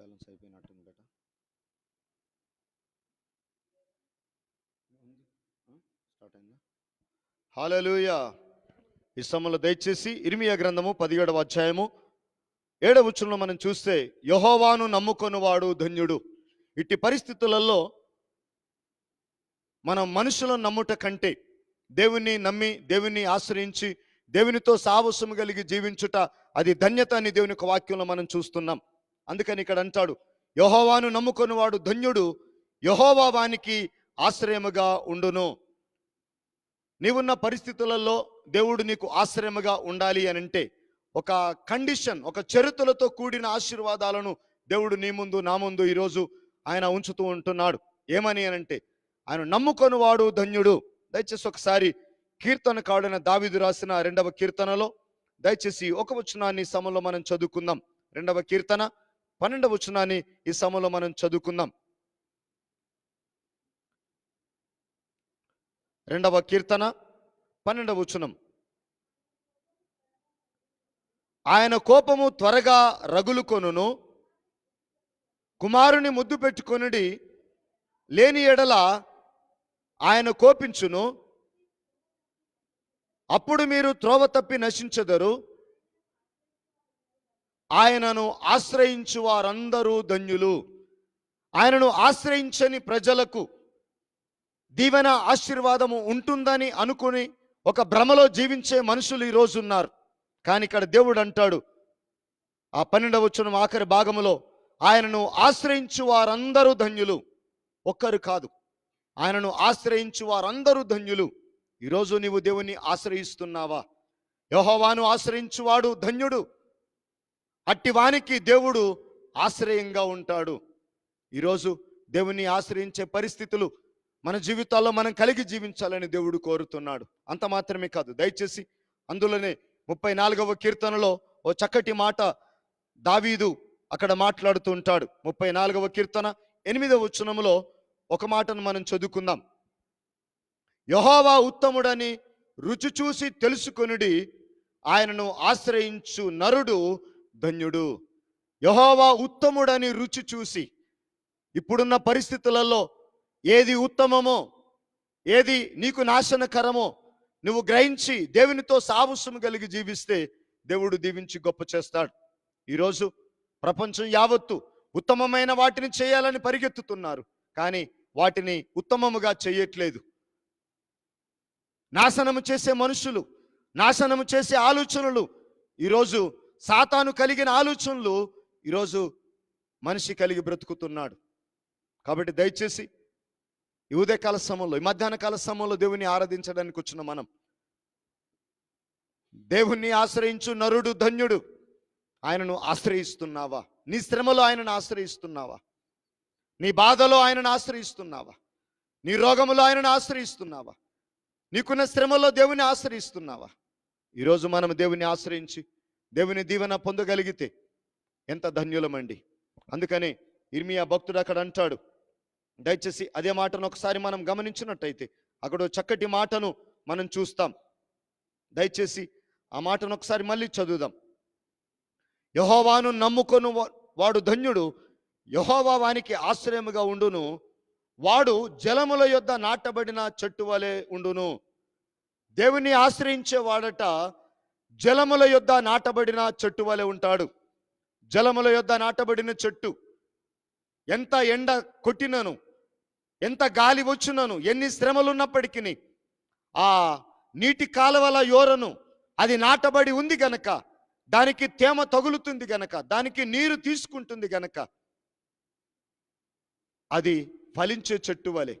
balance అయిపోయినట్టుంది బేట start అయిందా ఈ సమయంలో దయచేసి ఇరిమియా గ్రంథము పదిహేడవ అధ్యాయము ఏడవ వచ్చులను మనం చూస్తే యహోవాను నమ్ముకొనివాడు ధన్యుడు ఇట్టి పరిస్థితులలో మనం మనుషులను నమ్ముట కంటే దేవుణ్ణి నమ్మి దేవుణ్ణి ఆశ్రయించి దేవునితో సావసము కలిగి జీవించుట అది ధన్యత అని దేవుని వాక్యంలో మనం చూస్తున్నాం అందుకని ఇక్కడ అంటాడు యహోవాను నమ్ముకున్నవాడు ధన్యుడు యహోవానికి ఆశ్రయముగా ఉండును నీవున్న పరిస్థితులలో దేవుడు నీకు ఆశ్రయముగా ఉండాలి అని అంటే ఒక కండిషన్ ఒక చరిత్రలతో కూడిన ఆశీర్వాదాలను దేవుడు నీ ముందు నా ముందు ఈరోజు ఆయన ఉంచుతూ ఉంటున్నాడు ఏమని అంటే ఆయన నమ్ముకొనివాడు ధన్యుడు దయచేసి ఒకసారి కీర్తన కాడిన దావిదు రాసిన రెండవ కీర్తనలో దయచేసి ఒక వచనాన్ని సమలో మనం చదువుకుందాం రెండవ కీర్తన పన్నెండవ వచనాన్ని ఈ సమయంలో మనం చదువుకుందాం రెండవ కీర్తన పన్నెండవ వచనం ఆయన కోపము త్వరగా రగులుకొనును కుమారుని ముద్దు పెట్టుకొనుడి లేని ఎడల ఆయన కోపించును అప్పుడు మీరు త్రోవ తప్పి నశించదరు ఆయనను ఆశ్రయించు వారందరూ ధన్యులు ఆయనను ఆశ్రయించని ప్రజలకు దీవెన ఆశీర్వాదము ఉంటుందని అనుకుని ఒక భ్రమలో జీవించే మనుషులు ఈరోజు ఉన్నారు కానీ ఇక్కడ దేవుడు అంటాడు ఆ పన్నెండవ వచ్చిన ఆఖరి భాగములో ఆయనను ఆశ్రయించు వారందరూ ధన్యులు ఒక్కరు కాదు ఆయనను ఆశ్రయించు వారందరూ ధన్యులు ఈరోజు నీవు దేవుణ్ణి ఆశ్రయిస్తున్నావా యోహోవాను ఆశ్రయించువాడు ధన్యుడు అట్టివానికి దేవుడు ఆశ్రయంగా ఉంటాడు ఈరోజు దేవుని ఆశ్రయించే పరిస్థితులు మన జీవితాల్లో మనం కలిగి జీవించాలని దేవుడు కోరుతున్నాడు అంత మాత్రమే కాదు దయచేసి అందులోనే ముప్పై నాలుగవ కీర్తనలో ఓ చక్కటి మాట దావీదు అక్కడ మాట్లాడుతూ ఉంటాడు ముప్పై నాలుగవ కీర్తన ఎనిమిదవ వచనములో ఒక మాటను మనం చదువుకుందాం యహోవా ఉత్తముడని రుచి చూసి తెలుసుకొనుడి ఆయనను ఆశ్రయించు నరుడు ధన్యుడు యహోవా ఉత్తముడని రుచి చూసి ఇప్పుడున్న పరిస్థితులలో ఏది ఉత్తమమో ఏది నీకు నాశనకరమో నువ్వు గ్రహించి దేవునితో సాహసం కలిగి జీవిస్తే దేవుడు దీవించి గొప్ప చేస్తాడు ఈరోజు ప్రపంచం యావత్తు ఉత్తమమైన వాటిని చేయాలని పరిగెత్తుతున్నారు కానీ వాటిని ఉత్తమముగా చేయట్లేదు నాశనము చేసే మనుషులు నాశనము చేసే ఆలోచనలు ఈరోజు సాతాను కలిగిన ఆలోచనలు ఈరోజు మనిషి కలిగి బ్రతుకుతున్నాడు కాబట్టి దయచేసి ఈ ఉదయకాల సమయంలో ఈ మధ్యాహ్న కాల సమయంలో దేవుని ఆరాధించడానికి వచ్చిన మనం దేవుణ్ణి ఆశ్రయించు నరుడు ధన్యుడు ఆయనను ఆశ్రయిస్తున్నావా నీ శ్రమలో ఆయనను ఆశ్రయిస్తున్నావా నీ బాధలో ఆయనను ఆశ్రయిస్తున్నావా నీ రోగములో ఆయనను ఆశ్రయిస్తున్నావా నీకున్న శ్రమలో దేవుని ఆశ్రయిస్తున్నావా ఈరోజు మనం దేవుని ఆశ్రయించి దేవుని దీవెన పొందగలిగితే ఎంత ధన్యులమండి అందుకని ఇర్మియా భక్తుడు అక్కడ అంటాడు దయచేసి అదే మాటను ఒకసారి మనం గమనించినట్టయితే అక్కడ చక్కటి మాటను మనం చూస్తాం దయచేసి ఆ మాటను ఒకసారి మళ్ళీ చదువుదాం యహోవాను నమ్ముకొను వాడు ధన్యుడు యహోవా వానికి ఆశ్రయముగా ఉండును వాడు జలముల యొద్ద నాటబడిన చెట్టు వలె ఉండును దేవుని ఆశ్రయించే వాడట జలముల యొద్ద నాటబడిన చెట్టు వలె ఉంటాడు జలముల యొద్ద నాటబడిన చెట్టు ఎంత ఎండ కొట్టినను ఎంత గాలి వచ్చినను ఎన్ని శ్రమలున్నప్పటికీ ఆ నీటి కాలువల యోరను అది నాటబడి ఉంది గనక దానికి తేమ తగులుతుంది గనక దానికి నీరు తీసుకుంటుంది గనక అది ఫలించే చెట్టు వలె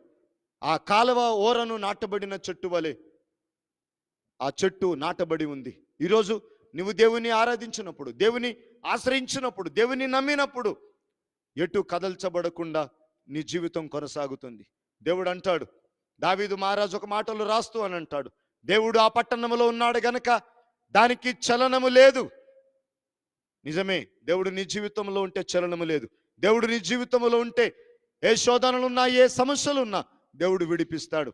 ఆ కాలువ ఓరను నాటబడిన చెట్టు వలె ఆ చెట్టు నాటబడి ఉంది ఈరోజు నువ్వు దేవుని ఆరాధించినప్పుడు దేవుని ఆశ్రయించినప్పుడు దేవుని నమ్మినప్పుడు ఎటు కదల్చబడకుండా నీ జీవితం కొనసాగుతుంది దేవుడు అంటాడు దావీదు మహారాజు ఒక మాటలు రాస్తూ అని అంటాడు దేవుడు ఆ పట్టణంలో ఉన్నాడు గనక దానికి చలనము లేదు నిజమే దేవుడు నీ జీవితంలో ఉంటే చలనము లేదు దేవుడు నీ జీవితంలో ఉంటే ఏ శోధనలున్నా ఏ సమస్యలున్నా దేవుడు విడిపిస్తాడు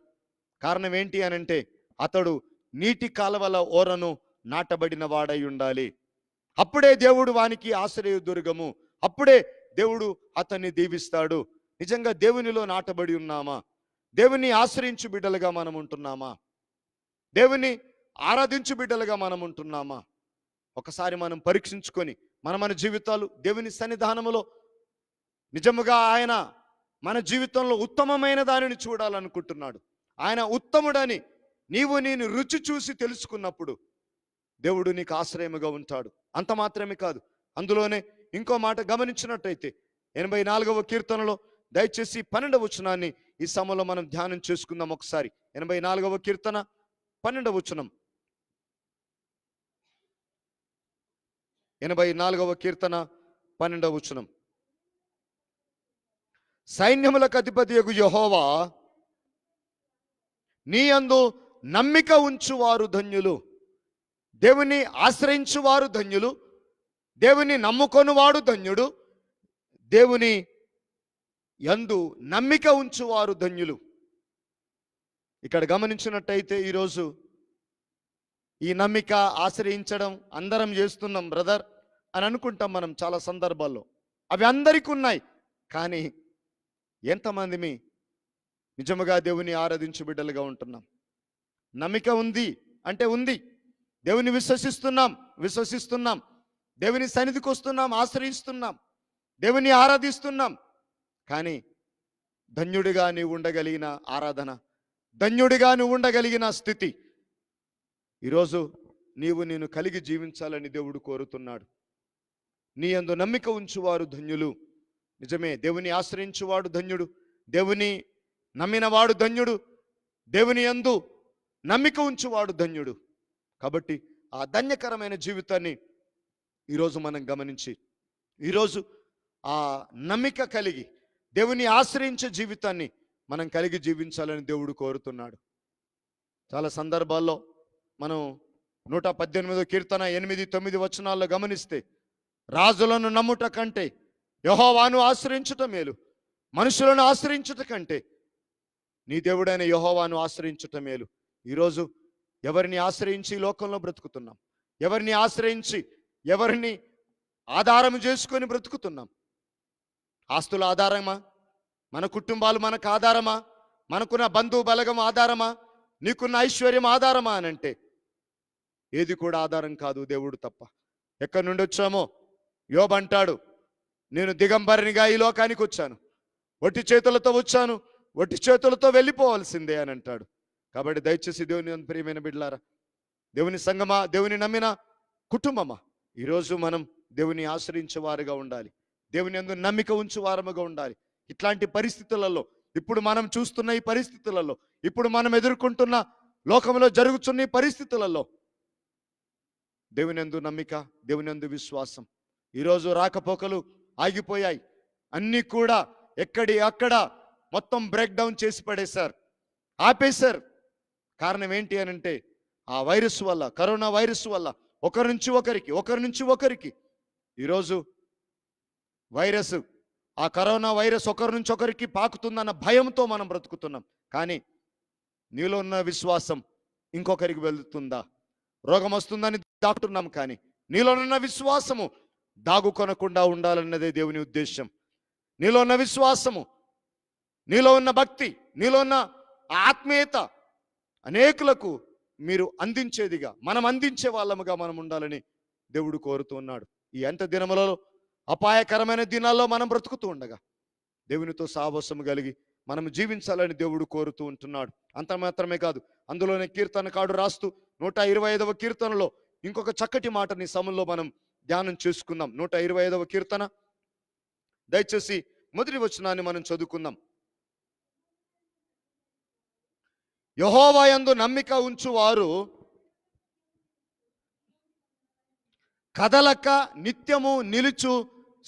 కారణం ఏంటి అనంటే అతడు నీటి కాలవల ఓరను నాటబడిన వాడై ఉండాలి అప్పుడే దేవుడు వానికి ఆశ్రయ దుర్గము అప్పుడే దేవుడు అతన్ని దీవిస్తాడు నిజంగా దేవునిలో నాటబడి ఉన్నామా దేవుని ఆశ్రయించు బిడ్డలుగా మనం ఉంటున్నామా దేవుని ఆరాధించు బిడ్డలుగా మనం ఉంటున్నామా ఒకసారి మనం పరీక్షించుకొని మన మన జీవితాలు దేవుని సన్నిధానములో నిజముగా ఆయన మన జీవితంలో ఉత్తమమైన దానిని చూడాలనుకుంటున్నాడు ఆయన ఉత్తముడని నీవు నేను రుచి చూసి తెలుసుకున్నప్పుడు దేవుడు నీకు ఆశ్రయముగా ఉంటాడు అంత మాత్రమే కాదు అందులోనే ఇంకో మాట గమనించినట్టయితే ఎనభై నాలుగవ కీర్తనలో దయచేసి పన్నెండవ వచనాన్ని ఈ సమయంలో మనం ధ్యానం చేసుకుందాం ఒకసారి ఎనభై నాలుగవ కీర్తన పన్నెండవ వచనం ఎనభై నాలుగవ కీర్తన పన్నెండవ వచనం సైన్యములకు అధిపతి యొక్క యహోవా నీ అందు నమ్మిక ఉంచువారు ధన్యులు దేవుని ఆశ్రయించువారు ధన్యులు దేవుని వాడు ధన్యుడు దేవుని యందు నమ్మిక ఉంచువారు ధన్యులు ఇక్కడ గమనించినట్టయితే ఈరోజు ఈ నమ్మిక ఆశ్రయించడం అందరం చేస్తున్నాం బ్రదర్ అని అనుకుంటాం మనం చాలా సందర్భాల్లో అవి అందరికీ ఉన్నాయి కానీ ఎంతమంది మీ నిజముగా దేవుని ఆరాధించు బిడ్డలుగా ఉంటున్నాం నమ్మిక ఉంది అంటే ఉంది దేవుని విశ్వసిస్తున్నాం విశ్వసిస్తున్నాం దేవుని సన్నిధికి వస్తున్నాం ఆశ్రయిస్తున్నాం దేవుని ఆరాధిస్తున్నాం కానీ ధన్యుడిగా నీవు ఉండగలిగిన ఆరాధన ధన్యుడిగా నువ్వు ఉండగలిగిన స్థితి ఈరోజు నీవు నేను కలిగి జీవించాలని దేవుడు కోరుతున్నాడు నీ అందు నమ్మిక ఉంచువారు ధన్యులు నిజమే దేవుని ఆశ్రయించువాడు ధన్యుడు దేవుని నమ్మినవాడు ధన్యుడు దేవుని అందు నమ్మిక ఉంచువాడు ధన్యుడు కాబట్టి ఆ ధన్యకరమైన జీవితాన్ని ఈరోజు మనం గమనించి ఈరోజు ఆ నమ్మిక కలిగి దేవుని ఆశ్రయించే జీవితాన్ని మనం కలిగి జీవించాలని దేవుడు కోరుతున్నాడు చాలా సందర్భాల్లో మనం నూట పద్దెనిమిదో కీర్తన ఎనిమిది తొమ్మిది వచనాల్లో గమనిస్తే రాజులను నమ్ముట కంటే యహోవాను ఆశ్రయించుట మేలు మనుషులను ఆశ్రయించుట కంటే నీ దేవుడైన యహోవాను ఆశ్రయించుట మేలు ఈరోజు ఎవరిని ఆశ్రయించి లోకంలో బ్రతుకుతున్నాం ఎవరిని ఆశ్రయించి ఎవరిని ఆధారం చేసుకొని బ్రతుకుతున్నాం ఆస్తుల ఆధారమా మన కుటుంబాలు మనకు ఆధారమా మనకున్న బంధువు బలగం ఆధారమా నీకున్న ఐశ్వర్యం ఆధారమా అని అంటే ఏది కూడా ఆధారం కాదు దేవుడు తప్ప ఎక్కడి నుండి వచ్చామో యోబ్ అంటాడు నేను దిగంబరినిగా ఈ లోకానికి వచ్చాను ఒట్టి చేతులతో వచ్చాను ఒట్టి చేతులతో వెళ్ళిపోవాల్సిందే అని అంటాడు కాబట్టి దయచేసి దేవుని ప్రియమైన బిడ్డలారా దేవుని సంగమా దేవుని నమ్మిన కుటుంబమా ఈరోజు మనం దేవుని ఆశ్రయించేవారుగా ఉండాలి దేవుని అందు నమ్మిక ఉంచువారముగా ఉండాలి ఇట్లాంటి పరిస్థితులలో ఇప్పుడు మనం చూస్తున్న ఈ పరిస్థితులలో ఇప్పుడు మనం ఎదుర్కొంటున్న లోకంలో జరుగుతున్న ఈ పరిస్థితులలో దేవునందు నమ్మిక దేవునందు విశ్వాసం ఈరోజు రాకపోకలు ఆగిపోయాయి అన్నీ కూడా ఎక్కడి అక్కడ మొత్తం బ్రేక్ డౌన్ చేసి పడేశారు ఆపేశారు కారణం ఏంటి అని అంటే ఆ వైరస్ వల్ల కరోనా వైరస్ వల్ల ఒకరి నుంచి ఒకరికి ఒకరి నుంచి ఒకరికి ఈరోజు వైరస్ ఆ కరోనా వైరస్ ఒకరి నుంచి ఒకరికి పాకుతుందన్న భయంతో మనం బ్రతుకుతున్నాం కానీ నీలో ఉన్న విశ్వాసం ఇంకొకరికి వెళుతుందా రోగం వస్తుందని దాటున్నాం కానీ నీలోనున్న విశ్వాసము దాగుకొనకుండా ఉండాలన్నదే దేవుని ఉద్దేశం నీలో ఉన్న విశ్వాసము నీలో ఉన్న భక్తి నీలో ఉన్న ఆత్మీయత అనేకులకు మీరు అందించేదిగా మనం అందించే వాళ్ళముగా మనం ఉండాలని దేవుడు కోరుతూ ఉన్నాడు ఈ అంత దినములలో అపాయకరమైన దినాల్లో మనం బ్రతుకుతూ ఉండగా దేవునితో సాహసము కలిగి మనం జీవించాలని దేవుడు కోరుతూ ఉంటున్నాడు అంత మాత్రమే కాదు అందులోనే కీర్తన కాడు రాస్తూ నూట ఇరవై ఐదవ కీర్తనలో ఇంకొక చక్కటి మాటని సమంలో మనం ధ్యానం చేసుకుందాం నూట ఇరవై ఐదవ కీర్తన దయచేసి మొదటి వచనాన్ని మనం చదువుకుందాం యహోవాయందు నమ్మిక ఉంచువారు కదలక నిత్యము నిలుచు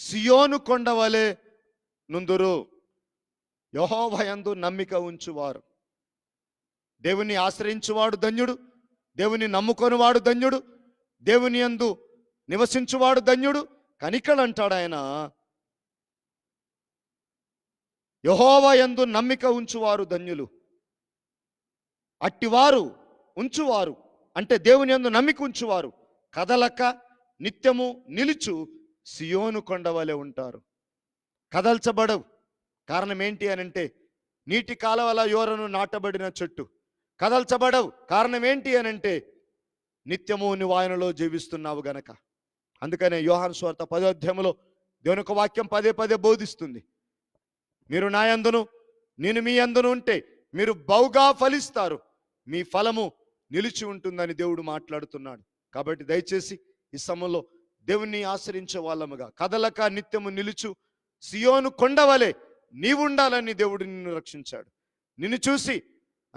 సియోను కొండవలే నుందురు యహోవయందు నమ్మిక ఉంచువారు దేవుని ఆశ్రయించువాడు ధన్యుడు దేవుని నమ్ముకొనివాడు ధన్యుడు దేవుని అందు నివసించువాడు ధన్యుడు కనికడు అంటాడు ఆయన యహోవయందు నమ్మిక ఉంచువారు ధన్యులు అట్టివారు ఉంచువారు అంటే దేవుని ఎందు నమ్మిక ఉంచువారు కదలక నిత్యము నిలుచు సియోను కొండవలే ఉంటారు కదల్చబడవు కారణం ఏంటి అని అంటే నీటి కాలవల యోరను నాటబడిన చెట్టు కదల్చబడవు కారణం ఏంటి అని అంటే నిత్యము నివాయనలో జీవిస్తున్నావు గనక అందుకనే యోహాన్ స్వార్థ పదోధ్యములో దేవుని ఒక వాక్యం పదే పదే బోధిస్తుంది మీరు నా నేను మీ అందును ఉంటే మీరు బౌగా ఫలిస్తారు మీ ఫలము నిలిచి ఉంటుందని దేవుడు మాట్లాడుతున్నాడు కాబట్టి దయచేసి ఈ సమయంలో దేవుణ్ణి ఆశ్రయించే వాళ్ళముగా కదలక నిత్యము నిలుచు సియోను కొండవలే నీవుండాలని దేవుడు నిన్ను రక్షించాడు నిన్ను చూసి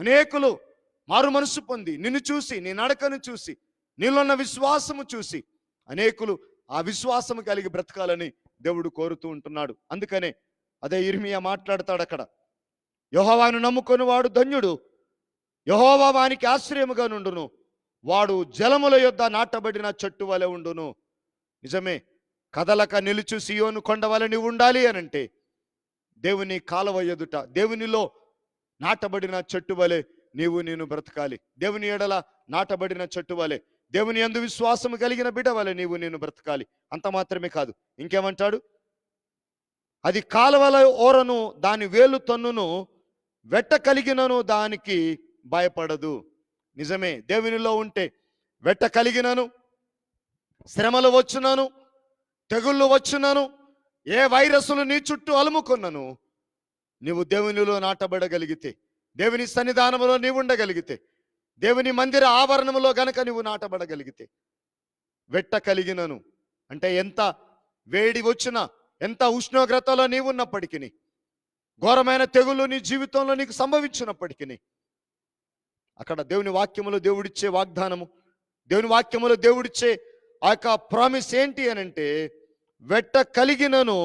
అనేకులు మారు మనసు పొంది నిన్ను చూసి నీ నడకను చూసి నీలోన్న విశ్వాసము చూసి అనేకులు ఆ విశ్వాసము కలిగి బ్రతకాలని దేవుడు కోరుతూ ఉంటున్నాడు అందుకనే అదే ఇర్మియా మాట్లాడతాడు అక్కడ యోహవాను నమ్ముకొని వాడు ధన్యుడు యహోవా వానికి ఆశ్రయముగా నుండును వాడు జలముల యొద్ద నాటబడిన చెట్టు వలె ఉండును నిజమే కదలక నిలుచు సియోను కొండ వలని ఉండాలి అనంటే దేవుని కాలవ ఎదుట దేవునిలో నాటబడిన చెట్టు వలె నీవు నేను బ్రతకాలి దేవుని ఎడల నాటబడిన చెట్టు వలె దేవుని ఎందు విశ్వాసం కలిగిన బిడ వలె నీవు నేను బ్రతకాలి అంత మాత్రమే కాదు ఇంకేమంటాడు అది కాలువల ఓరను దాని వేలు తన్నును వెట్ట కలిగినను దానికి భయపడదు నిజమే దేవునిలో ఉంటే వెట్ట కలిగినను శ్రమలు వచ్చునను తెగుళ్ళు వచ్చునను ఏ వైరస్లు నీ చుట్టూ అలుముకున్నను నీవు దేవునిలో నాటబడగలిగితే దేవుని సన్నిధానంలో నీవు ఉండగలిగితే దేవుని మందిర ఆవరణంలో గనక నువ్వు నాటబడగలిగితే వెట్ట కలిగినను అంటే ఎంత వేడి వచ్చినా ఎంత ఉష్ణోగ్రతలో నీవున్నప్పటికీ ఘోరమైన తెగులు నీ జీవితంలో నీకు సంభవించినప్పటికీ అక్కడ దేవుని వాక్యములో దేవుడిచ్చే వాగ్దానము దేవుని వాక్యములో దేవుడిచ్చే ఆ యొక్క ప్రామిస్ ఏంటి అని అంటే వెట్ట కలిగినను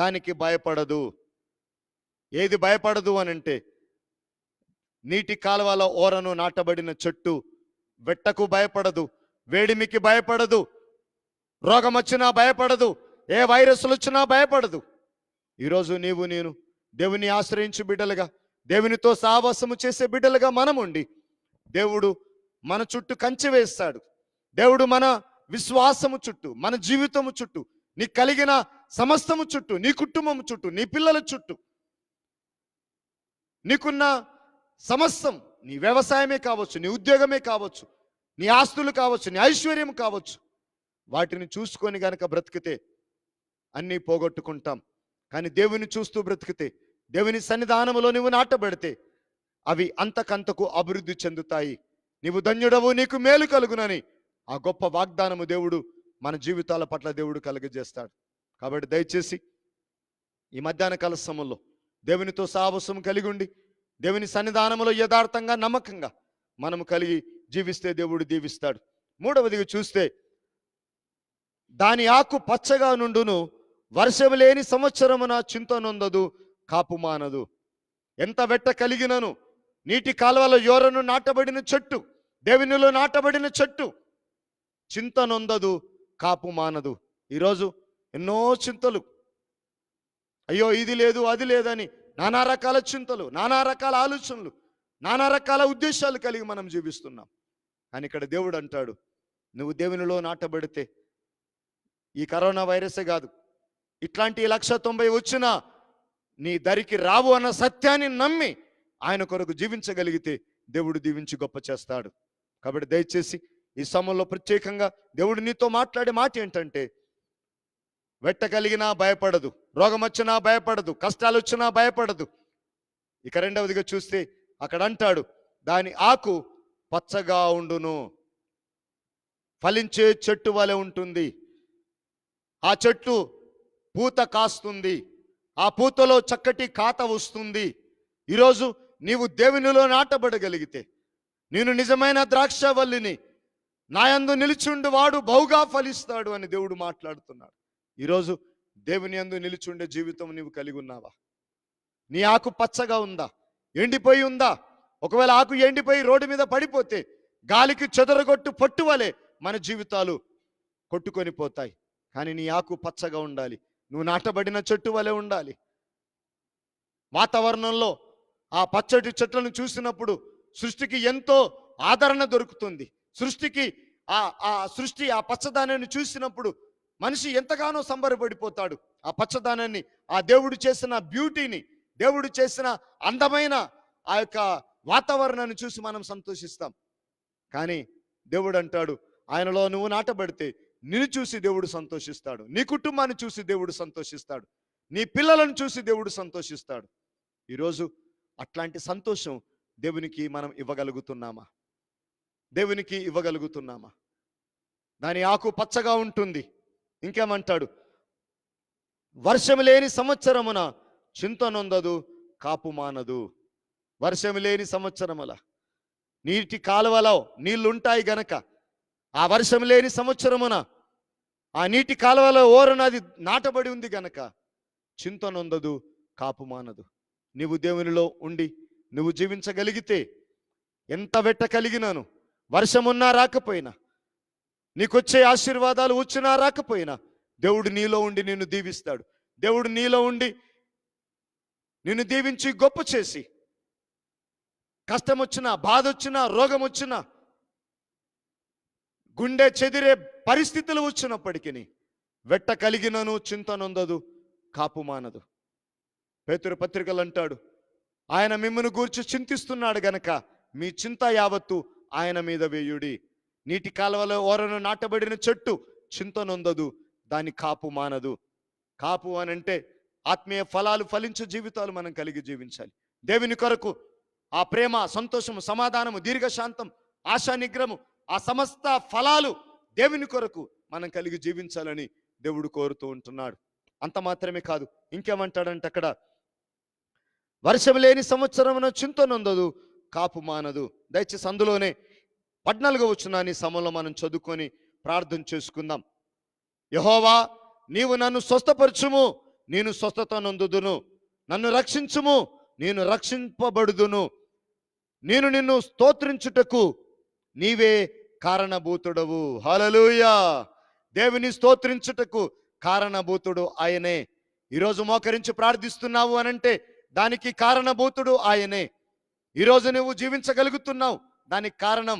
దానికి భయపడదు ఏది భయపడదు అని అంటే నీటి కాలువల ఓరను నాటబడిన చెట్టు వెట్టకు భయపడదు వేడిమికి భయపడదు రోగం వచ్చినా భయపడదు ఏ వైరస్లు వచ్చినా భయపడదు ఈరోజు నీవు నేను దేవుని ఆశ్రయించు బిడ్డలుగా దేవునితో సావాసము చేసే బిడ్డలుగా మనముండి దేవుడు మన చుట్టూ కంచె వేస్తాడు దేవుడు మన విశ్వాసము చుట్టూ మన జీవితము చుట్టూ నీ కలిగిన సమస్తము చుట్టూ నీ కుటుంబము చుట్టూ నీ పిల్లల చుట్టూ నీకున్న సమస్తం నీ వ్యవసాయమే కావచ్చు నీ ఉద్యోగమే కావచ్చు నీ ఆస్తులు కావచ్చు నీ ఐశ్వర్యం కావచ్చు వాటిని చూసుకొని గనక బ్రతికితే అన్నీ పోగొట్టుకుంటాం కానీ దేవుని చూస్తూ బ్రతికితే దేవుని సన్నిధానములో నువ్వు నాటబడితే అవి అంతకంతకు అభివృద్ధి చెందుతాయి నీవు ధన్యుడవు నీకు మేలు కలుగునని ఆ గొప్ప వాగ్దానము దేవుడు మన జీవితాల పట్ల దేవుడు కలుగజేస్తాడు కాబట్టి దయచేసి ఈ మధ్యాహ్న కాల సమయంలో దేవునితో సాహసం కలిగి ఉండి దేవుని సన్నిధానంలో యథార్థంగా నమ్మకంగా మనము కలిగి జీవిస్తే దేవుడు దీవిస్తాడు మూడవదిగా చూస్తే దాని ఆకు పచ్చగా నుండును వర్షం లేని సంవత్సరమున చింతనొందదు కాపుమానదు ఎంత వెట్ట కలిగినను నీటి కాలువల యోరను నాటబడిన చెట్టు దేవునిలో నాటబడిన చెట్టు చింత నొందదు కాపు మానదు ఈరోజు ఎన్నో చింతలు అయ్యో ఇది లేదు అది లేదని నానా రకాల చింతలు నానా రకాల ఆలోచనలు నానా రకాల ఉద్దేశాలు కలిగి మనం జీవిస్తున్నాం కానీ ఇక్కడ దేవుడు అంటాడు నువ్వు దేవునిలో నాటబడితే ఈ కరోనా వైరసే కాదు ఇట్లాంటి లక్ష తొంభై వచ్చినా నీ దరికి రావు అన్న సత్యాన్ని నమ్మి ఆయన కొరకు జీవించగలిగితే దేవుడు దీవించి గొప్ప చేస్తాడు కాబట్టి దయచేసి ఈ సమయంలో ప్రత్యేకంగా దేవుడు నీతో మాట్లాడే మాట ఏంటంటే వెట్టగలిగినా భయపడదు రోగం వచ్చినా భయపడదు కష్టాలు వచ్చినా భయపడదు ఇక రెండవదిగా చూస్తే అక్కడ అంటాడు దాని ఆకు పచ్చగా ఉండును ఫలించే చెట్టు వలె ఉంటుంది ఆ చెట్టు పూత కాస్తుంది ఆ పూతలో చక్కటి ఖాత వస్తుంది ఈరోజు నీవు దేవునిలో నాటబడగలిగితే నేను నిజమైన ద్రాక్షవల్లిని నాయందు నిలిచుండు వాడు బహుగా ఫలిస్తాడు అని దేవుడు మాట్లాడుతున్నాడు ఈరోజు దేవుని అందు నిలిచుండే జీవితం నీవు కలిగి ఉన్నావా నీ ఆకు పచ్చగా ఉందా ఎండిపోయి ఉందా ఒకవేళ ఆకు ఎండిపోయి రోడ్డు మీద పడిపోతే గాలికి చెదరగొట్టు పట్టువలే మన జీవితాలు కొట్టుకొని పోతాయి కానీ నీ ఆకు పచ్చగా ఉండాలి నువ్వు నాటబడిన చెట్టు వలె ఉండాలి వాతావరణంలో ఆ పచ్చటి చెట్లను చూసినప్పుడు సృష్టికి ఎంతో ఆదరణ దొరుకుతుంది సృష్టికి ఆ ఆ సృష్టి ఆ పచ్చదానాన్ని చూసినప్పుడు మనిషి ఎంతగానో సంబరపడిపోతాడు ఆ పచ్చదానాన్ని ఆ దేవుడు చేసిన బ్యూటీని దేవుడు చేసిన అందమైన ఆ యొక్క వాతావరణాన్ని చూసి మనం సంతోషిస్తాం కానీ దేవుడు అంటాడు ఆయనలో నువ్వు నాటబడితే నిన్ను చూసి దేవుడు సంతోషిస్తాడు నీ కుటుంబాన్ని చూసి దేవుడు సంతోషిస్తాడు నీ పిల్లలను చూసి దేవుడు సంతోషిస్తాడు ఈరోజు అట్లాంటి సంతోషం దేవునికి మనం ఇవ్వగలుగుతున్నామా దేవునికి ఇవ్వగలుగుతున్నామా దాని ఆకు పచ్చగా ఉంటుంది ఇంకేమంటాడు వర్షం లేని సంవత్సరమున చింతనొందదు కాపు మానదు వర్షం లేని సంవత్సరముల నీటి కాలువలో నీళ్ళుంటాయి గనక ఆ వర్షం లేని సంవత్సరమున ఆ నీటి కాలువలో ఓరనది నాటబడి ఉంది గనక చింతనొందదు కాపు మానదు నువ్వు దేవునిలో ఉండి నువ్వు జీవించగలిగితే ఎంత వెట్ట కలిగినాను వర్షమున్నా రాకపోయినా నీకొచ్చే ఆశీర్వాదాలు వచ్చినా రాకపోయినా దేవుడు నీలో ఉండి నిన్ను దీవిస్తాడు దేవుడు నీలో ఉండి నిన్ను దీవించి గొప్ప చేసి కష్టం వచ్చినా బాధ వచ్చినా రోగం వచ్చినా గుండె చెదిరే పరిస్థితులు వచ్చినప్పటికీ వెట్ట కలిగినను చింతనొందదు కాపు మానదు పేతురు పత్రికలు అంటాడు ఆయన మిమ్మను గూర్చి చింతిస్తున్నాడు గనక మీ చింత యావత్తు ఆయన మీద వేయుడి నీటి కాలువలో ఓరను నాటబడిన చెట్టు చింతనొందదు దాని కాపు మానదు కాపు అని అంటే ఆత్మీయ ఫలాలు ఫలించే జీవితాలు మనం కలిగి జీవించాలి దేవుని కొరకు ఆ ప్రేమ సంతోషము సమాధానము దీర్ఘశాంతం ఆశా నిగ్రహము ఆ సమస్త ఫలాలు దేవుని కొరకు మనం కలిగి జీవించాలని దేవుడు కోరుతూ ఉంటున్నాడు అంత మాత్రమే కాదు ఇంకేమంటాడంటే అక్కడ వర్షం లేని సంవత్సరమున చింతనొందదు కాపు మానదు దయచేసి అందులోనే పద్నాలుగో నీ సమయంలో మనం చదువుకొని ప్రార్థన చేసుకుందాం యహోవా నీవు నన్ను స్వస్థపరచుము నేను స్వస్థత నొందుదును నన్ను రక్షించుము నేను రక్షింపబడుదును నేను నిన్ను స్తోత్రించుటకు నీవే కారణభూతుడవు హలలుయా దేవుని స్తోత్రించుటకు కారణభూతుడు ఆయనే ఈరోజు మోకరించి ప్రార్థిస్తున్నావు అనంటే దానికి కారణభూతుడు ఆయనే ఈరోజు నువ్వు జీవించగలుగుతున్నావు దానికి కారణం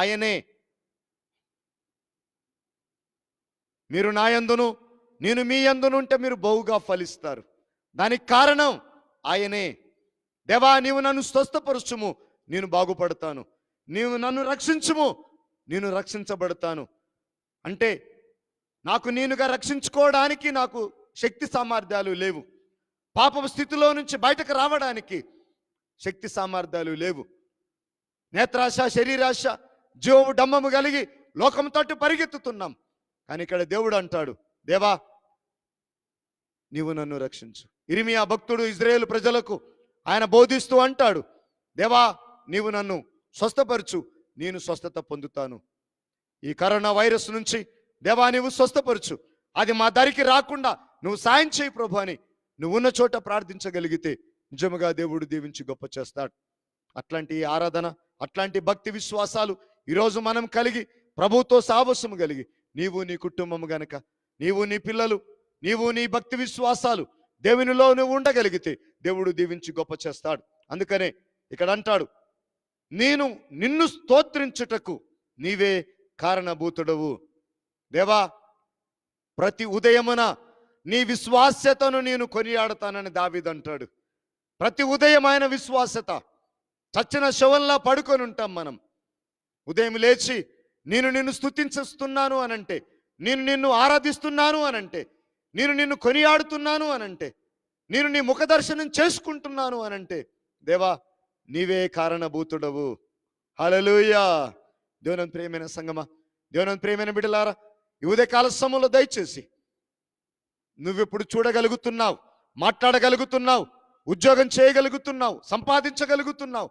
ఆయనే మీరు నా ఎందును నేను మీ ఎందును ఉంటే మీరు బహుగా ఫలిస్తారు దానికి కారణం ఆయనే దేవా నీవు నన్ను స్వస్థపరచుము నేను బాగుపడతాను నీవు నన్ను రక్షించుము నేను రక్షించబడతాను అంటే నాకు నేనుగా రక్షించుకోవడానికి నాకు శక్తి సామర్థ్యాలు లేవు పాపపు స్థితిలో నుంచి బయటకు రావడానికి శక్తి సామర్థ్యాలు లేవు నేత్రాశ శరీరాశ జీవము డమ్మము కలిగి లోకం తట్టు పరిగెత్తుతున్నాం కానీ ఇక్కడ దేవుడు అంటాడు దేవా నీవు నన్ను రక్షించు ఇరిమియా భక్తుడు ఇజ్రాయేల్ ప్రజలకు ఆయన బోధిస్తూ అంటాడు దేవా నీవు నన్ను స్వస్థపరచు నేను స్వస్థత పొందుతాను ఈ కరోనా వైరస్ నుంచి దేవా నువ్వు స్వస్థపరచు అది మా దరికి రాకుండా నువ్వు సాయం చేయి ప్రభు అని నువ్వు ఉన్న చోట ప్రార్థించగలిగితే నిజముగా దేవుడు దీవించి గొప్ప చేస్తాడు అట్లాంటి ఆరాధన అట్లాంటి భక్తి విశ్వాసాలు ఈరోజు మనం కలిగి ప్రభుతో సాహసము కలిగి నీవు నీ కుటుంబము గనక నీవు నీ పిల్లలు నీవు నీ భక్తి విశ్వాసాలు దేవునిలో నువ్వు ఉండగలిగితే దేవుడు దీవించి గొప్ప చేస్తాడు అందుకనే ఇక్కడ అంటాడు నేను నిన్ను స్తోత్రించుటకు నీవే కారణభూతుడవు దేవా ప్రతి ఉదయమున నీ విశ్వాస్యతను నేను కొనియాడతానని దావిదంటాడు ప్రతి ఉదయం ఆయన విశ్వాస్యత చచ్చిన శవంలా పడుకొని ఉంటాం మనం ఉదయం లేచి నేను నిన్ను స్థుతించేస్తున్నాను అనంటే నేను నిన్ను ఆరాధిస్తున్నాను అనంటే నేను నిన్ను కొనియాడుతున్నాను అనంటే నేను నీ ముఖదర్శనం చేసుకుంటున్నాను అనంటే దేవా నీవే కారణభూతుడవు హలలుయా దేవనం ప్రేమైన సంగమా దేవనం ప్రేమైన బిడ్డలారా ఇవదే కాల సమయంలో దయచేసి నువ్వెప్పుడు చూడగలుగుతున్నావు మాట్లాడగలుగుతున్నావు ఉద్యోగం చేయగలుగుతున్నావు సంపాదించగలుగుతున్నావు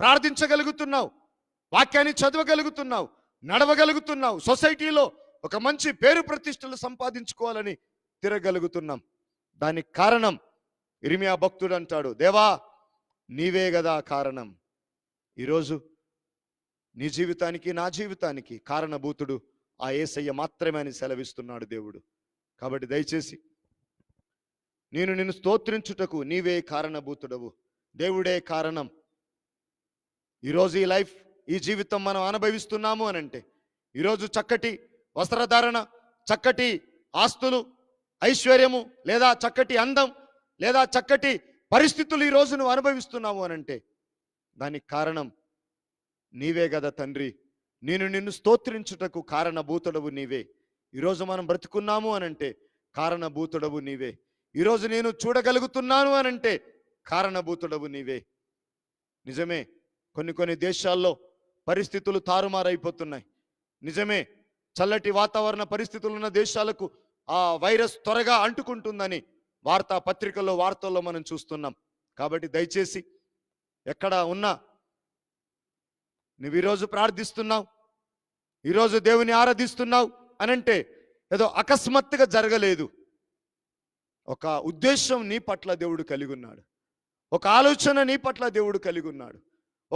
ప్రార్థించగలుగుతున్నావు వాక్యాన్ని చదవగలుగుతున్నావు నడవగలుగుతున్నావు సొసైటీలో ఒక మంచి పేరు ప్రతిష్టలు సంపాదించుకోవాలని తిరగలుగుతున్నాం దానికి కారణం ఇరిమియా భక్తుడు అంటాడు దేవా నీవే కదా కారణం ఈరోజు నీ జీవితానికి నా జీవితానికి కారణభూతుడు ఆ ఏసయ్య మాత్రమే అని సెలవిస్తున్నాడు దేవుడు కాబట్టి దయచేసి నేను నిన్ను స్తోత్రించుటకు నీవే కారణభూతుడవు దేవుడే కారణం ఈరోజు ఈ లైఫ్ ఈ జీవితం మనం అనుభవిస్తున్నాము అని అంటే ఈరోజు చక్కటి వస్త్రధారణ చక్కటి ఆస్తులు ఐశ్వర్యము లేదా చక్కటి అందం లేదా చక్కటి పరిస్థితులు ఈరోజు నువ్వు అనుభవిస్తున్నావు అనంటే దానికి కారణం నీవే కదా తండ్రి నేను నిన్ను స్తోత్రించుటకు కారణభూతుడవు నీవే ఈరోజు మనం బ్రతుకున్నాము అనంటే కారణభూతుడవు నీవే ఈరోజు నేను చూడగలుగుతున్నాను అనంటే కారణభూతుడవు నీవే నిజమే కొన్ని కొన్ని దేశాల్లో పరిస్థితులు తారుమారైపోతున్నాయి నిజమే చల్లటి వాతావరణ పరిస్థితులు ఉన్న దేశాలకు ఆ వైరస్ త్వరగా అంటుకుంటుందని వార్తా పత్రికల్లో వార్తల్లో మనం చూస్తున్నాం కాబట్టి దయచేసి ఎక్కడ ఉన్నా నువ్వు ఈరోజు ప్రార్థిస్తున్నావు ఈరోజు దేవుని ఆరాధిస్తున్నావు అనంటే ఏదో అకస్మాత్తుగా జరగలేదు ఒక ఉద్దేశం నీ పట్ల దేవుడు కలిగి ఉన్నాడు ఒక ఆలోచన నీ పట్ల దేవుడు కలిగి ఉన్నాడు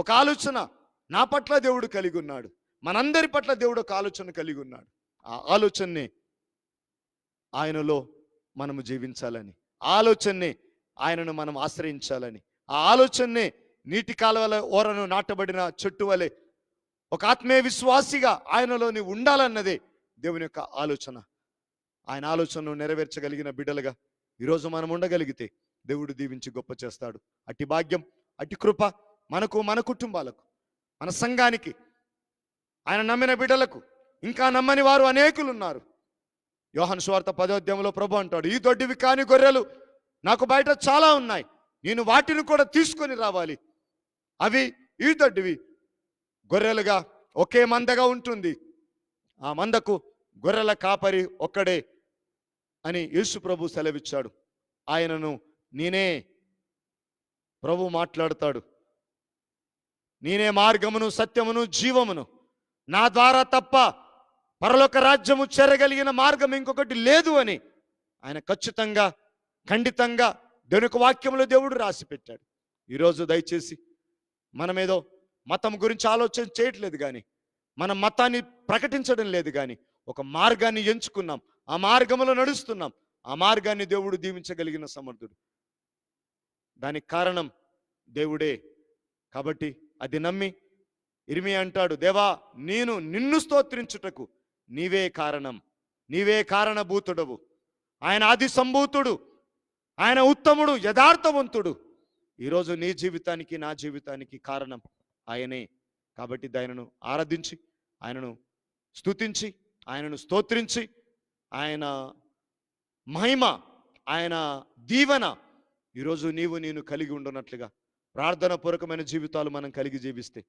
ఒక ఆలోచన నా పట్ల దేవుడు కలిగి ఉన్నాడు మనందరి పట్ల దేవుడు ఒక ఆలోచన కలిగి ఉన్నాడు ఆ ఆలోచనని ఆయనలో మనము జీవించాలని ఆలోచనని ఆయనను మనం ఆశ్రయించాలని ఆ ఆలోచనని నీటి కాలువల ఓరను నాటబడిన చెట్టు వలె ఒక ఆత్మీయ విశ్వాసిగా ఆయనలోని ఉండాలన్నదే దేవుని యొక్క ఆలోచన ఆయన ఆలోచనను నెరవేర్చగలిగిన బిడ్డలుగా ఈరోజు మనం ఉండగలిగితే దేవుడు దీవించి గొప్ప చేస్తాడు అటు భాగ్యం అటు కృప మనకు మన కుటుంబాలకు మన సంఘానికి ఆయన నమ్మిన బిడ్డలకు ఇంకా నమ్మని వారు అనేకులు ఉన్నారు యోహన్ స్వార్థ పదోద్యమంలో ప్రభు అంటాడు ఈ దొడ్డివి కాని గొర్రెలు నాకు బయట చాలా ఉన్నాయి నేను వాటిని కూడా తీసుకొని రావాలి అవి ఈ దొడ్డివి గొర్రెలుగా ఒకే మందగా ఉంటుంది ఆ మందకు గొర్రెల కాపరి ఒక్కడే అని యేసు ప్రభు సెలవిచ్చాడు ఆయనను నేనే ప్రభు మాట్లాడతాడు నేనే మార్గమును సత్యమును జీవమును నా ద్వారా తప్ప పరలోక రాజ్యము చేరగలిగిన మార్గం ఇంకొకటి లేదు అని ఆయన ఖచ్చితంగా ఖండితంగా దేవునికి వాక్యంలో దేవుడు రాసి పెట్టాడు ఈరోజు దయచేసి మనమేదో మతం గురించి ఆలోచన చేయట్లేదు కానీ మన మతాన్ని ప్రకటించడం లేదు కానీ ఒక మార్గాన్ని ఎంచుకున్నాం ఆ మార్గంలో నడుస్తున్నాం ఆ మార్గాన్ని దేవుడు దీవించగలిగిన సమర్థుడు దానికి కారణం దేవుడే కాబట్టి అది నమ్మి ఇరిమి అంటాడు దేవా నేను నిన్ను స్తోత్రించుటకు నీవే కారణం నీవే కారణభూతుడవు ఆయన ఆది సంభూతుడు ఆయన ఉత్తముడు యథార్థవంతుడు ఈరోజు నీ జీవితానికి నా జీవితానికి కారణం ఆయనే కాబట్టి ఆయనను ఆరాధించి ఆయనను స్తుతించి ఆయనను స్తోత్రించి ఆయన మహిమ ఆయన దీవన ఈరోజు నీవు నేను కలిగి ఉండనట్లుగా ప్రార్థన పూర్వకమైన జీవితాలు మనం కలిగి జీవిస్తే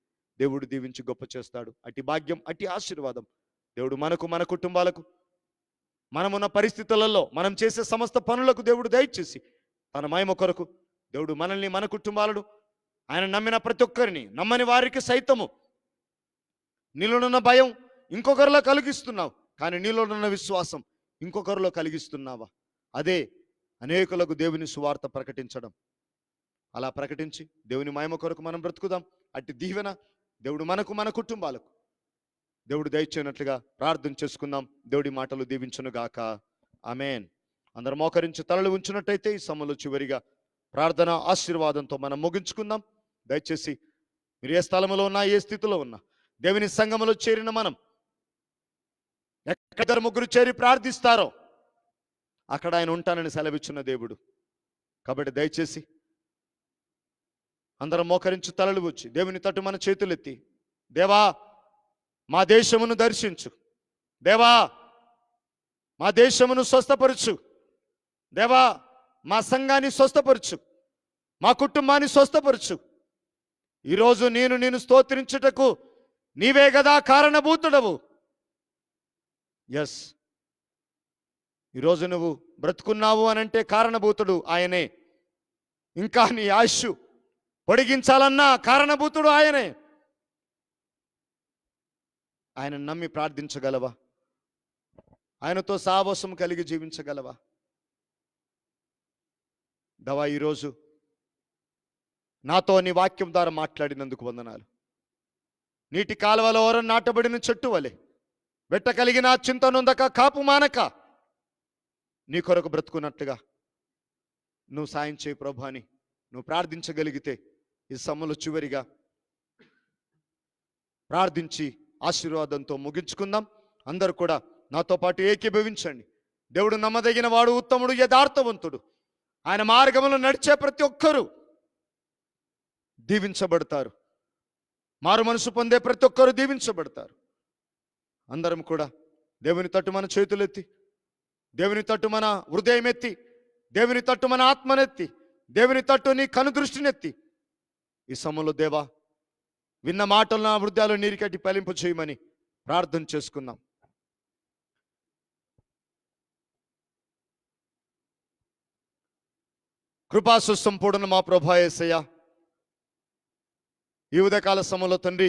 దేవుడు దీవించి గొప్ప చేస్తాడు అటు భాగ్యం అటు ఆశీర్వాదం దేవుడు మనకు మన కుటుంబాలకు మనమున్న పరిస్థితులలో మనం చేసే సమస్త పనులకు దేవుడు దయచేసి తన మహిమ కొరకు దేవుడు మనల్ని మన కుటుంబాలను ఆయన నమ్మిన ప్రతి ఒక్కరిని నమ్మని వారికి సైతము నీలోనున్న భయం ఇంకొకరిలో కలిగిస్తున్నావు కానీ నీలోనున్న విశ్వాసం ఇంకొకరిలో కలిగిస్తున్నావా అదే అనేకులకు దేవుని సువార్త ప్రకటించడం అలా ప్రకటించి దేవుని మహిమ కొరకు మనం బ్రతుకుదాం అట్టి దీవెన దేవుడు మనకు మన కుటుంబాలకు దేవుడు దయచేయనట్లుగా ప్రార్థన చేసుకుందాం దేవుడి మాటలు దీవించునుగాక ఆమెన్ అందరు మోకరించి తలలు ఉంచినట్టయితే ఈ సమయంలో చివరిగా ప్రార్థన ఆశీర్వాదంతో మనం ముగించుకుందాం దయచేసి మీరు ఏ స్థలంలో ఉన్నా ఏ స్థితిలో ఉన్నా దేవుని సంఘంలో చేరిన మనం ఎక్కడ ముగ్గురు చేరి ప్రార్థిస్తారో అక్కడ ఆయన ఉంటానని సెలవిచ్చిన దేవుడు కాబట్టి దయచేసి అందరం మోకరించి తలలు వచ్చి దేవుని తట్టు మన చేతులెత్తి దేవా మా దేశమును దర్శించు దేవా మా దేశమును స్వస్థపరచు దేవా మా సంఘాన్ని స్వస్థపరచు మా కుటుంబాన్ని స్వస్థపరచు ఈరోజు నేను నేను స్తోత్రించుటకు నీవే కదా కారణభూతుడవు ఎస్ ఈరోజు నువ్వు బ్రతుకున్నావు అనంటే కారణభూతుడు ఆయనే ఇంకా నీ ఆయుష్ పొడిగించాలన్నా కారణభూతుడు ఆయనే ఆయన నమ్మి ప్రార్థించగలవా ఆయనతో సావసం కలిగి జీవించగలవా దవా ఈరోజు నాతో నీ వాక్యం ద్వారా మాట్లాడినందుకు వందనాలు నీటి కాలువలో ఓరం నాటబడిన చెట్టు వలె వెట్ట చింతనుందక కాపు మానక నీ కొరకు బ్రతుకున్నట్టుగా నువ్వు సాయం చేయి ప్రభు అని నువ్వు ప్రార్థించగలిగితే ఈ సమ్మలు చివరిగా ప్రార్థించి ఆశీర్వాదంతో ముగించుకుందాం అందరు కూడా నాతో పాటు ఏకీభవించండి దేవుడు నమ్మదగిన వాడు ఉత్తముడు యథార్థవంతుడు ఆయన మార్గంలో నడిచే ప్రతి ఒక్కరూ దీవించబడతారు మారు మనసు పొందే ప్రతి ఒక్కరూ దీవించబడతారు అందరం కూడా దేవుని తట్టు మన చేతులెత్తి దేవుని తట్టు మన హృదయం ఎత్తి దేవుని తట్టు మన ఆత్మనెత్తి దేవుని తట్టు నీ కనుదృష్టినెత్తి ఈ సమయంలో దేవా విన్న మాటలు నా వృద్ధాలు నీరు కట్టి పలింపు చేయమని ప్రార్థన చేసుకుందాం కృపాసుస్తం పూడన మా ప్రభా ఏసయ్య ఈ ఉదయకాల సమయంలో తండ్రి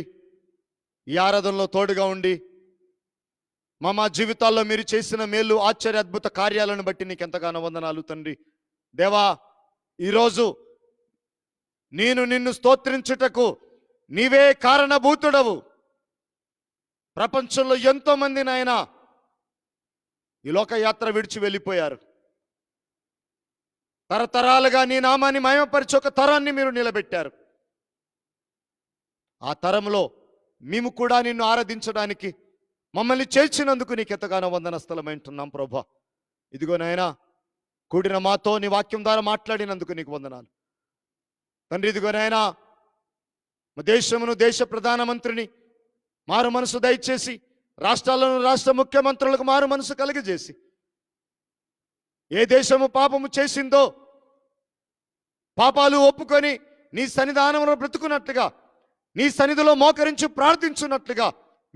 ఈ ఆరాధనలో తోడుగా ఉండి మా మా జీవితాల్లో మీరు చేసిన మేలు ఆశ్చర్య అద్భుత కార్యాలను బట్టి నీకు ఎంతగానో వందనాలు తండ్రి దేవా ఈరోజు నేను నిన్ను స్తోత్రించుటకు నీవే కారణభూతుడవు ప్రపంచంలో ఎంతో మంది నాయన ఈ లోకయాత్ర విడిచి వెళ్ళిపోయారు తరతరాలుగా నీ నామాన్ని మయమపరిచి ఒక తరాన్ని మీరు నిలబెట్టారు ఆ తరంలో మేము కూడా నిన్ను ఆరాధించడానికి మమ్మల్ని చేర్చినందుకు నీకు ఎంతగానో వందన స్థలం అంటున్నాం ప్రభా ఇదిగో నాయనా కూడిన మాతో నీ వాక్యం ద్వారా మాట్లాడినందుకు నీకు వందనాలు తండ్రి ఇదిగో నాయనా మా దేశమును దేశ ప్రధానమంత్రిని మారు మనసు దయచేసి రాష్ట్రాలను రాష్ట్ర ముఖ్యమంత్రులకు మారు మనసు కలిగజేసి ఏ దేశము పాపము చేసిందో పాపాలు ఒప్పుకొని నీ సన్నిధానంలో బ్రతుకున్నట్లుగా నీ సన్నిధిలో మోకరించి ప్రార్థించున్నట్లుగా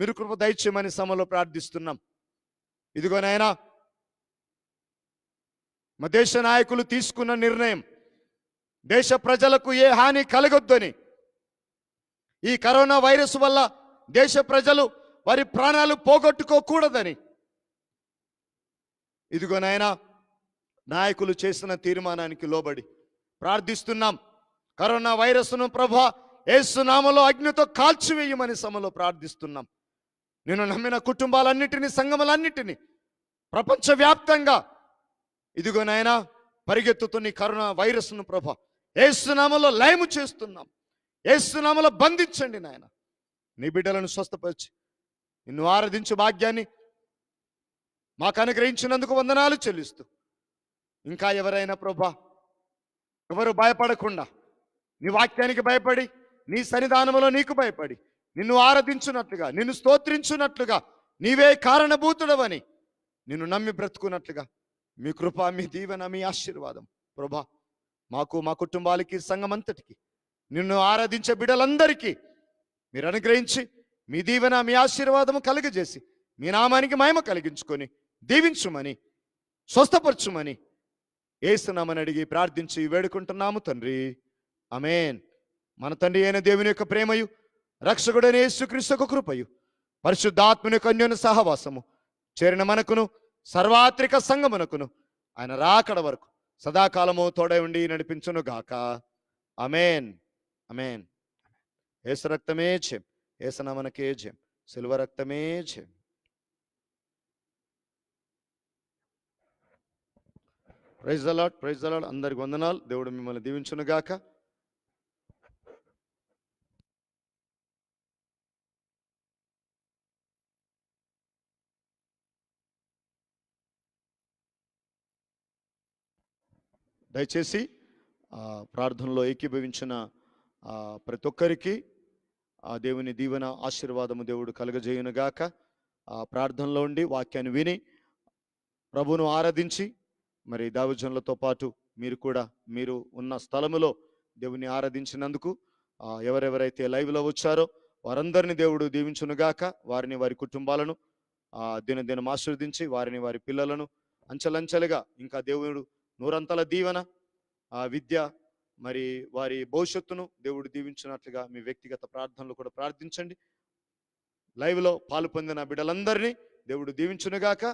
మీరు కృప దయచేయమని సమలో ప్రార్థిస్తున్నాం ఇదిగోనైనా మా దేశ నాయకులు తీసుకున్న నిర్ణయం దేశ ప్రజలకు ఏ హాని కలగొద్దని ఈ కరోనా వైరస్ వల్ల దేశ ప్రజలు వారి ప్రాణాలు పోగొట్టుకోకూడదని ఇదిగో నాయన నాయకులు చేసిన తీర్మానానికి లోబడి ప్రార్థిస్తున్నాం కరోనా వైరస్ను ప్రభ ఏసునామలో అగ్నితో కాల్చివేయమని సమలో ప్రార్థిస్తున్నాం నేను నమ్మిన కుటుంబాలన్నిటినీ సంఘములన్నిటినీ ప్రపంచవ్యాప్తంగా ఇదిగో నాయన పరిగెత్తుతున్న కరోనా వైరస్ను ప్రభ ఏసునామలో లయము చేస్తున్నాం ఏసునామలో బంధించండి నాయన నీ బిడ్డలను స్వస్థపరిచి నిన్ను ఆరాధించే భాగ్యాన్ని మాకు అనుగ్రహించినందుకు వందనాలు చెల్లిస్తూ ఇంకా ఎవరైనా ప్రభా ఎవరు భయపడకుండా నీ వాక్యానికి భయపడి నీ సన్నిధానంలో నీకు భయపడి నిన్ను ఆరాధించున్నట్లుగా నిన్ను స్తోత్రించున్నట్లుగా నీవే కారణభూతుడవని నిన్ను నమ్మి బ్రతుకున్నట్లుగా మీ కృప మీ దీవెన మీ ఆశీర్వాదం ప్రభా మాకు మా కుటుంబాలకి సంగమంతటికి నిన్ను ఆరాధించే బిడలందరికీ మీరు అనుగ్రహించి మీ దీవెన మీ ఆశీర్వాదము కలుగజేసి మీ నామానికి మహిమ కలిగించుకొని దీవించుమని స్వస్థపరచుమని ఏసునామని అడిగి ప్రార్థించి వేడుకుంటున్నాము తండ్రి అమేన్ మన తండ్రి అయిన దేవుని యొక్క ప్రేమయు రక్షకుడైన యేసుక్రీస్తు యొక్క కృపయు పరిశుద్ధాత్మని కన్యను సహవాసము చేరిన మనకును సర్వాత్రిక సంగమునకును ఆయన రాకడ వరకు సదాకాలము తోడై ఉండి నడిపించును గాక అమేన్ అమేన్ હેસ రక్తమే એ છે હેસના મને કે છે ప్రైజ్ దలాడ్ ప్రైజ్ దలాడ్ అందరికి వందనాలు దేవుడు మిమ్మల్ని దీవించునుగాక దయచేసి ప్రార్థనలో ఏకీభవించిన ప్రతి ఒక్కరికి ఆ దేవుని దీవెన ఆశీర్వాదము దేవుడు కలగజేయునుగాక ఆ ప్రార్థనలో ఉండి వాక్యాన్ని విని ప్రభును ఆరాధించి మరి దావజనులతో పాటు మీరు కూడా మీరు ఉన్న స్థలములో దేవుని ఆరాధించినందుకు ఎవరెవరైతే లైవ్లో వచ్చారో వారందరిని దేవుడు దీవించునుగాక వారిని వారి కుటుంబాలను దినదినం ఆశీర్వదించి వారిని వారి పిల్లలను అంచెలంచెలుగా ఇంకా దేవుడు నూరంతల దీవెన విద్య మరి వారి భవిష్యత్తును దేవుడు దీవించినట్లుగా మీ వ్యక్తిగత ప్రార్థనలు కూడా ప్రార్థించండి లైవ్లో పాలు పొందిన బిడ్డలందరినీ దేవుడు దీవించునుగాక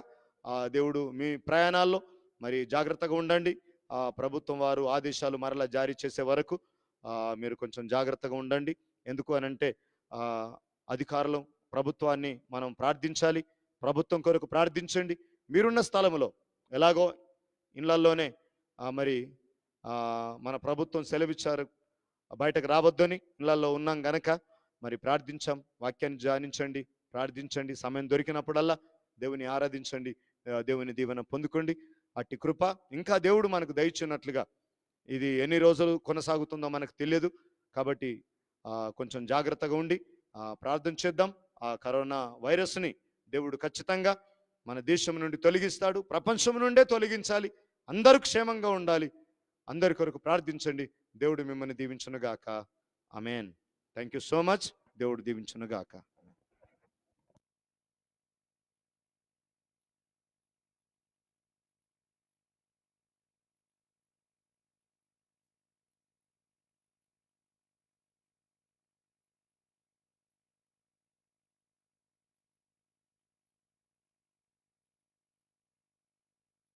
దేవుడు మీ ప్రయాణాల్లో మరి జాగ్రత్తగా ఉండండి ప్రభుత్వం వారు ఆదేశాలు మరలా జారీ చేసే వరకు మీరు కొంచెం జాగ్రత్తగా ఉండండి ఎందుకు అనంటే అధికారులు ప్రభుత్వాన్ని మనం ప్రార్థించాలి ప్రభుత్వం కొరకు ప్రార్థించండి మీరున్న స్థలంలో ఎలాగో ఇళ్లల్లోనే మరి మన ప్రభుత్వం సెలవిచ్చారు బయటకు రావద్దని ఇళ్లలో ఉన్నాం గనక మరి ప్రార్థించాం వాక్యాన్ని ధ్యానించండి ప్రార్థించండి సమయం దొరికినప్పుడల్లా దేవుని ఆరాధించండి దేవుని దీవెన పొందుకోండి అట్టి కృప ఇంకా దేవుడు మనకు దయచున్నట్లుగా ఇది ఎన్ని రోజులు కొనసాగుతుందో మనకు తెలియదు కాబట్టి కొంచెం జాగ్రత్తగా ఉండి ప్రార్థన చేద్దాం ఆ కరోనా వైరస్ని దేవుడు ఖచ్చితంగా మన దేశం నుండి తొలగిస్తాడు ప్రపంచం నుండే తొలగించాలి అందరూ క్షేమంగా ఉండాలి అందరి కొరకు ప్రార్థించండి దేవుడు మిమ్మల్ని గాక amen thank you so much దేవుడు గాక